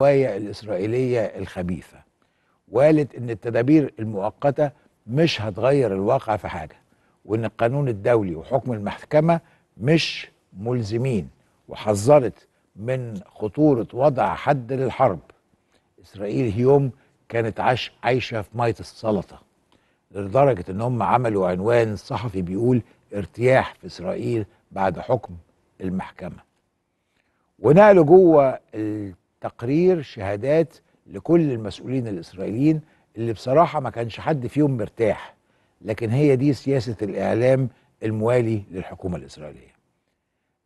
الرواية الإسرائيلية الخبيثة وقالت إن التدابير المؤقتة مش هتغير الواقع في حاجة وإن القانون الدولي وحكم المحكمة مش ملزمين وحذرت من خطورة وضع حد للحرب إسرائيل هيوم كانت عايشة في مية السلطة لدرجة إن هم عملوا عنوان صحفي بيقول ارتياح في إسرائيل بعد حكم المحكمة ونقلوا جوه تقرير شهادات لكل المسؤولين الإسرائيليين اللي بصراحة ما كانش حد فيهم مرتاح لكن هي دي سياسة الإعلام الموالي للحكومة الإسرائيلية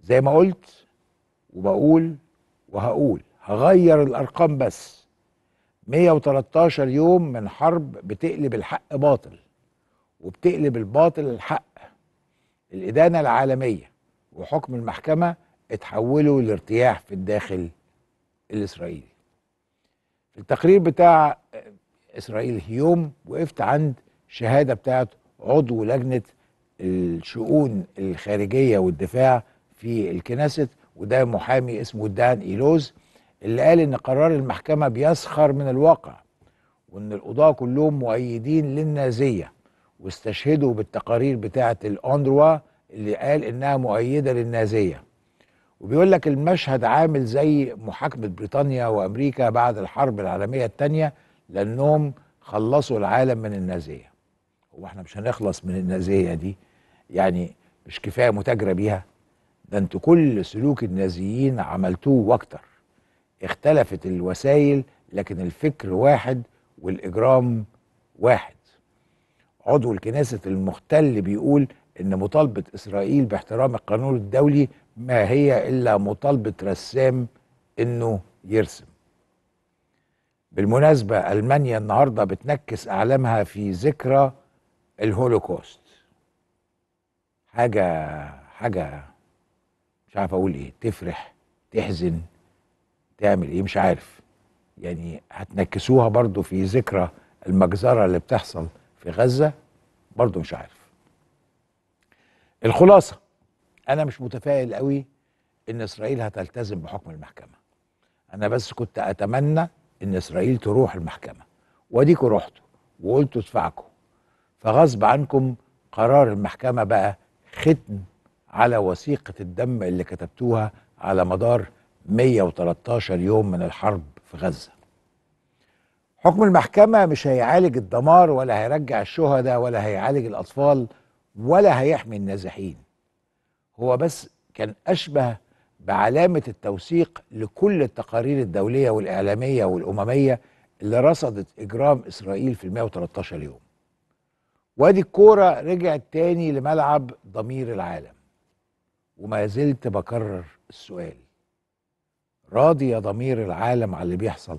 زي ما قلت وبقول وهقول هغير الأرقام بس 113 يوم من حرب بتقلب الحق باطل وبتقلب الباطل الحق الإدانة العالمية وحكم المحكمة اتحولوا لارتياح في الداخل الاسرائيلي في التقرير بتاع اسرائيل هيوم وقفت عند شهاده بتاعت عضو لجنه الشؤون الخارجيه والدفاع في الكنيست وده محامي اسمه دان ايلوز اللي قال ان قرار المحكمه بيسخر من الواقع وان القضاه كلهم مؤيدين للنازيه واستشهدوا بالتقارير بتاعه الاندروا اللي قال انها مؤيده للنازيه وبيقول لك المشهد عامل زي محاكمة بريطانيا وأمريكا بعد الحرب العالمية الثانية لأنهم خلصوا العالم من النازية هو احنا مش هنخلص من النازية دي يعني مش كفاية متاجرة بيها ده انتوا كل سلوك النازيين عملتوه واكتر اختلفت الوسائل لكن الفكر واحد والإجرام واحد عضو الكنيسة المختل بيقول إن مطالبة إسرائيل باحترام القانون الدولي ما هي إلا مطالبة رسام إنه يرسم بالمناسبة ألمانيا النهاردة بتنكس أعلامها في ذكرى الهولوكوست حاجة حاجة مش عارف أقول إيه تفرح تحزن تعمل إيه مش عارف يعني هتنكسوها برضو في ذكرى المجزرة اللي بتحصل في غزة برضو مش عارف الخلاصة انا مش متفائل قوي ان اسرائيل هتلتزم بحكم المحكمه انا بس كنت اتمنى ان اسرائيل تروح المحكمه واديكوا رحتوا وقلتوا ادفعكوا فغصب عنكم قرار المحكمه بقى ختم على وثيقه الدم اللي كتبتوها على مدار 113 يوم من الحرب في غزه حكم المحكمه مش هيعالج الدمار ولا هيرجع الشهداء ولا هيعالج الاطفال ولا هيحمي النازحين هو بس كان أشبه بعلامة التوثيق لكل التقارير الدولية والإعلامية والأممية اللي رصدت إجرام إسرائيل في ال 113 يوم وادي الكورة رجعت تاني لملعب ضمير العالم وما زلت بكرر السؤال راضي يا ضمير العالم على اللي بيحصل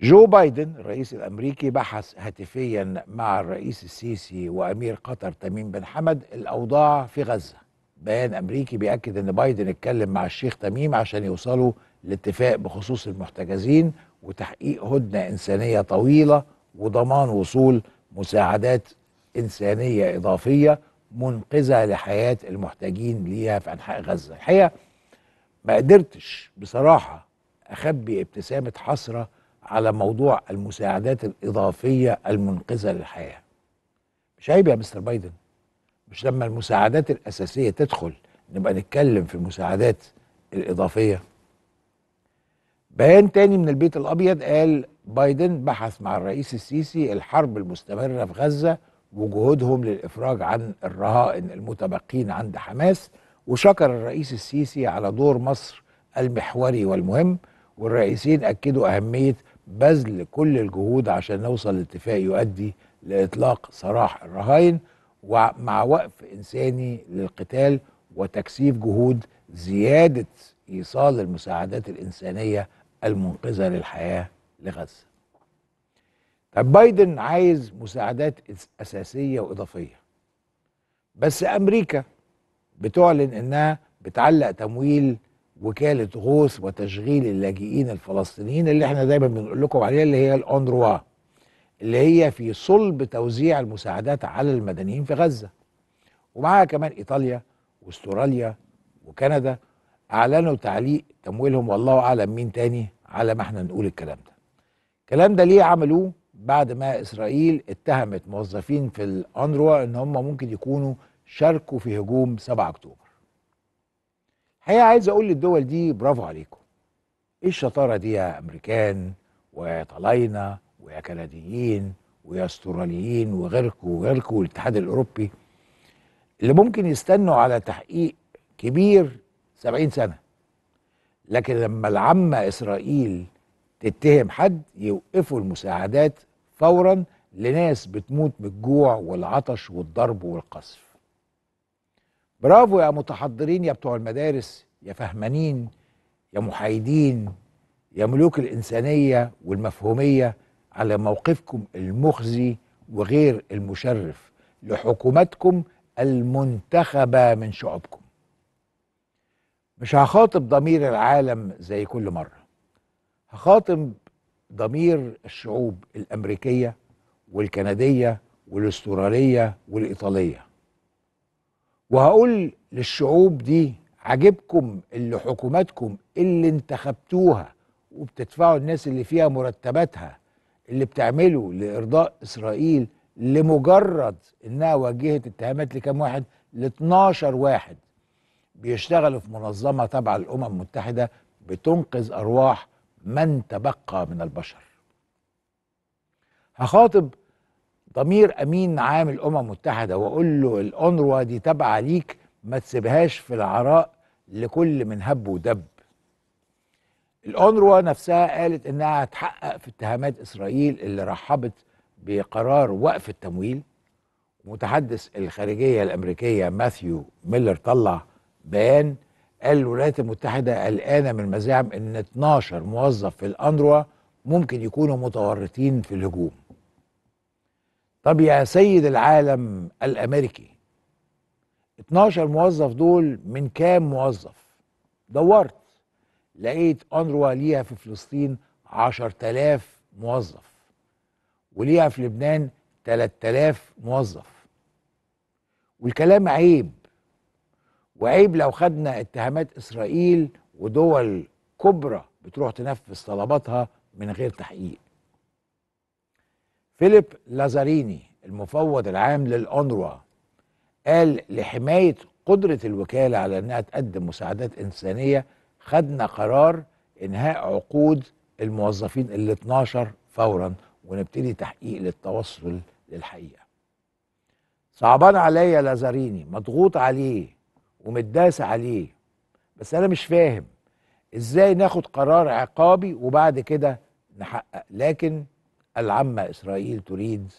جو بايدن الرئيس الامريكي بحث هاتفيا مع الرئيس السيسي وامير قطر تميم بن حمد الاوضاع في غزه. بيان امريكي بياكد ان بايدن اتكلم مع الشيخ تميم عشان يوصلوا لاتفاق بخصوص المحتجزين وتحقيق هدنه انسانيه طويله وضمان وصول مساعدات انسانيه اضافيه منقذه لحياه المحتاجين ليها في انحاء غزه. الحقيقه ما قدرتش بصراحه اخبي ابتسامه حسره على موضوع المساعدات الإضافية المنقذة للحياة مش عيب يا مستر بايدن مش لما المساعدات الأساسية تدخل نبقى نتكلم في المساعدات الإضافية بيان تاني من البيت الأبيض قال بايدن بحث مع الرئيس السيسي الحرب المستمرة في غزة وجهودهم للإفراج عن الرهائن المتبقين عند حماس وشكر الرئيس السيسي على دور مصر المحوري والمهم والرئيسين أكدوا أهمية بذل كل الجهود عشان نوصل لاتفاق يؤدي لاطلاق سراح الرهاين ومع وقف انساني للقتال وتكثيف جهود زياده ايصال المساعدات الانسانيه المنقذه للحياه لغزه. طب بايدن عايز مساعدات اساسيه واضافيه. بس امريكا بتعلن انها بتعلق تمويل وكاله غوث وتشغيل اللاجئين الفلسطينيين اللي احنا دايما بنقول لكم عليها اللي هي الاونروا اللي هي في صلب توزيع المساعدات على المدنيين في غزه ومعاها كمان ايطاليا واستراليا وكندا اعلنوا تعليق تمويلهم والله اعلم مين تاني على ما احنا نقول الكلام ده الكلام ده ليه عملوه بعد ما اسرائيل اتهمت موظفين في الانروا ان هم ممكن يكونوا شاركوا في هجوم 7 اكتوبر الحقيقه عايز اقول للدول دي برافو عليكم ايه الشطاره دي يا امريكان ويا طلاينه ويا كنديين ويا استراليين وغيركم وغيركم والاتحاد الاوروبي اللي ممكن يستنوا على تحقيق كبير 70 سنه لكن لما العامه اسرائيل تتهم حد يوقفوا المساعدات فورا لناس بتموت من الجوع والعطش والضرب والقصف برافو يا متحضرين يا بتوع المدارس يا فهمانين يا محايدين يا ملوك الإنسانية والمفهومية على موقفكم المخزي وغير المشرف لحكومتكم المنتخبة من شعوبكم مش هخاطب ضمير العالم زي كل مرة هخاطب ضمير الشعوب الأمريكية والكندية والاسترالية والإيطالية وهقول للشعوب دي عجبكم اللي حكوماتكم اللي انتخبتوها وبتدفعوا الناس اللي فيها مرتباتها اللي بتعمله لارضاء اسرائيل لمجرد انها وجهت اتهامات لكام واحد ل 12 واحد بيشتغلوا في منظمه تبع الامم المتحده بتنقذ ارواح من تبقى من البشر هخاطب ضمير امين عام الامم المتحده واقول له الانروا دي تابعه ليك ما تسيبهاش في العراء لكل من هب ودب الانروا نفسها قالت إنها هتحقق في اتهامات إسرائيل اللي رحبت بقرار وقف التمويل متحدث الخارجية الأمريكية ماثيو ميلر طلع بيان قال الولايات المتحدة قلقانة من مزاعم إن 12 موظف في الأنروا ممكن يكونوا متورطين في الهجوم طب يا سيد العالم الامريكي 12 موظف دول من كام موظف دورت لقيت انروا ليها في فلسطين 10000 موظف وليها في لبنان 3000 موظف والكلام عيب وعيب لو خدنا اتهامات اسرائيل ودول كبرى بتروح تنفذ طلباتها من غير تحقيق فيليب لازاريني المفوض العام للأونروا قال لحماية قدرة الوكالة على أنها تقدم مساعدات إنسانية خدنا قرار إنهاء عقود الموظفين ال 12 فورا ونبتدي تحقيق للتوصل للحقيقة صعبان عليا لازاريني مضغوط عليه ومتداس عليه بس أنا مش فاهم إزاي ناخد قرار عقابي وبعد كده نحقق لكن العامة إسرائيل تريد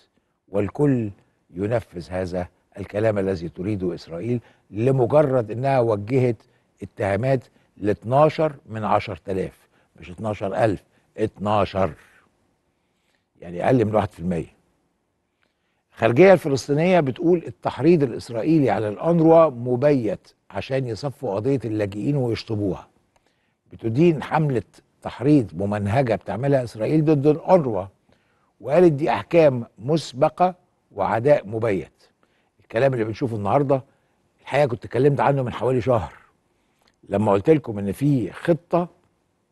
والكل ينفذ هذا الكلام الذي تريده إسرائيل لمجرد أنها وجهت اتهامات ل 12 من 10000 مش 12000 12 يعني أقل من 1% الخارجية الفلسطينية بتقول التحريض الإسرائيلي على الأنروا مبيت عشان يصفوا قضية اللاجئين ويشطبوها بتدين حملة تحريض ممنهجة بتعملها إسرائيل ضد الأنروا وقالت دي احكام مسبقه وعداء مبيت الكلام اللي بنشوفه النهارده الحقيقه كنت اتكلمت عنه من حوالي شهر لما قلت لكم ان في خطه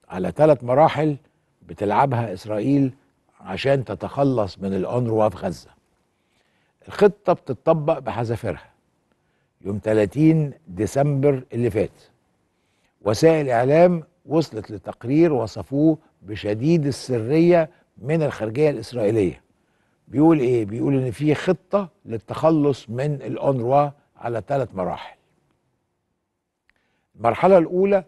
على ثلاث مراحل بتلعبها اسرائيل عشان تتخلص من الانروا في غزه الخطه بتطبق بحذافيرها يوم 30 ديسمبر اللي فات وسائل اعلام وصلت لتقرير وصفوه بشديد السريه من الخارجيه الاسرائيليه بيقول ايه بيقول ان في خطه للتخلص من الاونروا على ثلاث مراحل المرحله الاولى